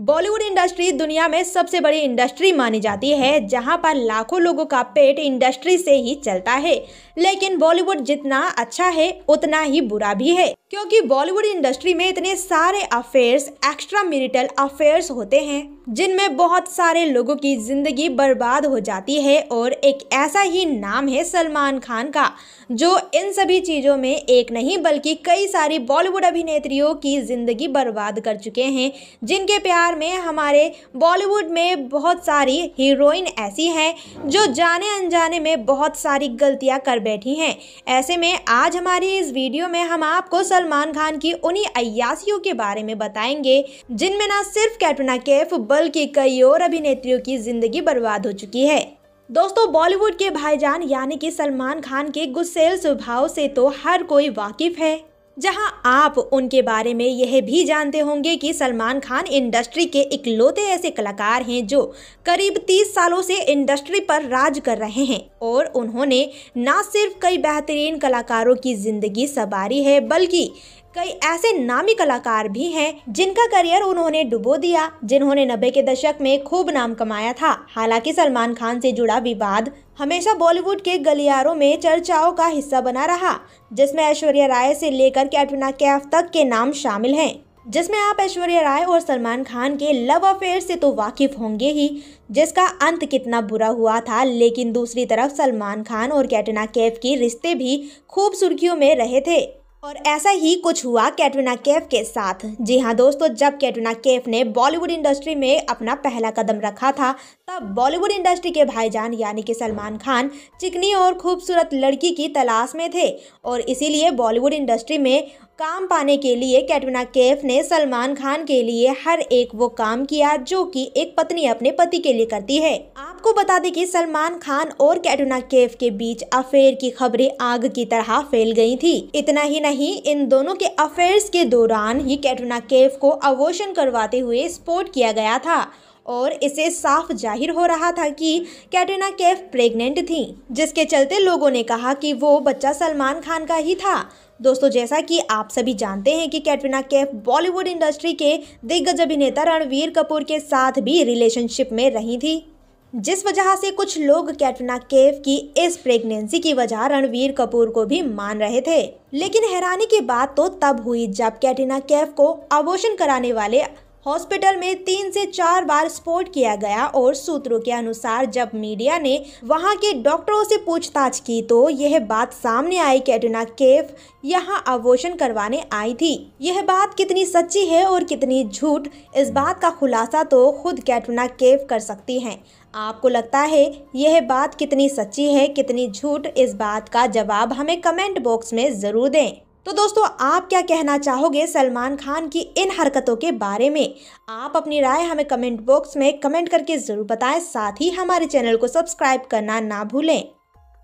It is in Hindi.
बॉलीवुड इंडस्ट्री दुनिया में सबसे बड़ी इंडस्ट्री मानी जाती है जहां पर लाखों लोगों का पेट इंडस्ट्री से ही चलता है लेकिन बॉलीवुड जितना अच्छा है उतना ही बुरा भी है क्योंकि बॉलीवुड इंडस्ट्री में इतने सारे अफेयर्स एक्स्ट्रा मेरिटल अफेयर्स होते हैं जिनमें बहुत सारे लोगों की ज़िंदगी बर्बाद हो जाती है और एक ऐसा ही नाम है सलमान खान का जो इन सभी चीज़ों में एक नहीं बल्कि कई सारी बॉलीवुड अभिनेत्रियों की ज़िंदगी बर्बाद कर चुके हैं जिनके प्यार में हमारे बॉलीवुड में बहुत सारी हीरोइन ऐसी हैं जो जाने अनजाने में बहुत सारी गलतियाँ कर बैठी हैं ऐसे में आज हमारी इस वीडियो में हम आपको सलमान खान की उन्हीं अयासियों के बारे में बताएंगे जिनमें न सिर्फ कैटरीना कैफ बॉलीवुड की कई और अभिनेत्रियों की जिंदगी बर्बाद हो चुकी है दोस्तों बॉलीवुड के भाईजान यानी कि सलमान खान के गुस्सेल स्वभाव से तो हर कोई वाकिफ है जहां आप उनके बारे में यह भी जानते होंगे कि सलमान खान इंडस्ट्री के इकलौते ऐसे कलाकार हैं जो करीब 30 सालों से इंडस्ट्री पर राज कर रहे हैं और उन्होंने न सिर्फ कई बेहतरीन कलाकारों की जिंदगी सवारी है बल्कि कई ऐसे नामी कलाकार भी हैं जिनका करियर उन्होंने डुबो दिया जिन्होंने नब्बे के दशक में खूब नाम कमाया था हालांकि सलमान खान से जुड़ा विवाद हमेशा बॉलीवुड के गलियारों में चर्चाओं का हिस्सा बना रहा जिसमें ऐश्वर्या राय से लेकर कैटरीना कैफ तक के नाम शामिल हैं जिसमें आप ऐश्वर्या राय और सलमान खान के लव अफेयर से तो वाकिफ होंगे ही जिसका अंत कितना बुरा हुआ था लेकिन दूसरी तरफ सलमान खान और कैटरीना कैफ के रिश्ते भी खूब सुर्खियों में रहे थे और ऐसा ही कुछ हुआ कैटरीना कैफ के साथ जी हाँ दोस्तों जब कैटरीना कैफ ने बॉलीवुड इंडस्ट्री में अपना पहला कदम रखा था तब बॉलीवुड इंडस्ट्री के भाईजान यानी कि सलमान खान चिकनी और खूबसूरत लड़की की तलाश में थे और इसीलिए बॉलीवुड इंडस्ट्री में काम पाने के लिए कैटरीना कैफ ने सलमान खान के लिए हर एक वो काम किया जो कि एक पत्नी अपने पति के लिए करती है आपको बता दें कि सलमान खान और कैटरीना कैफ के बीच अफेयर की खबरें आग की तरह फैल गई थी इतना ही नहीं इन दोनों के अफेयर्स के दौरान ही कैटरीना कैफ को अवोशन करवाते हुए स्पोर्ट किया गया था और इसे साफ जाहिर हो रहा था कि कैटरीना कैफ प्रेग्नेंट थी जिसके चलते लोगों ने कहा कि वो बच्चा सलमान खान का ही था दोस्तों जैसा कि आप सभी जानते हैं कि कैटरीना कैफ बॉलीवुड इंडस्ट्री के दिग्गज अभिनेता रणवीर कपूर के साथ भी रिलेशनशिप में रही थी जिस वजह से कुछ लोग कैटरीना केव की इस प्रेगनेंसी की वजह रणवीर कपूर को भी मान रहे थे लेकिन हैरानी की बात तो तब हुई जब कैटरीना कैफ को अबोशन कराने वाले हॉस्पिटल में तीन से चार बार स्पोर्ट किया गया और सूत्रों के अनुसार जब मीडिया ने वहां के डॉक्टरों से पूछताछ की तो यह बात सामने आई कैटरीना केफ यहां अवोशन करवाने आई थी यह बात कितनी सच्ची है और कितनी झूठ इस बात का खुलासा तो खुद कैटरीना केफ कर सकती हैं आपको लगता है यह बात कितनी सच्ची है कितनी झूठ इस बात का जवाब हमें कमेंट बॉक्स में ज़रूर दें तो दोस्तों आप क्या कहना चाहोगे सलमान खान की इन हरकतों के बारे में आप अपनी राय हमें कमेंट बॉक्स में कमेंट करके ज़रूर बताएं साथ ही हमारे चैनल को सब्सक्राइब करना ना भूलें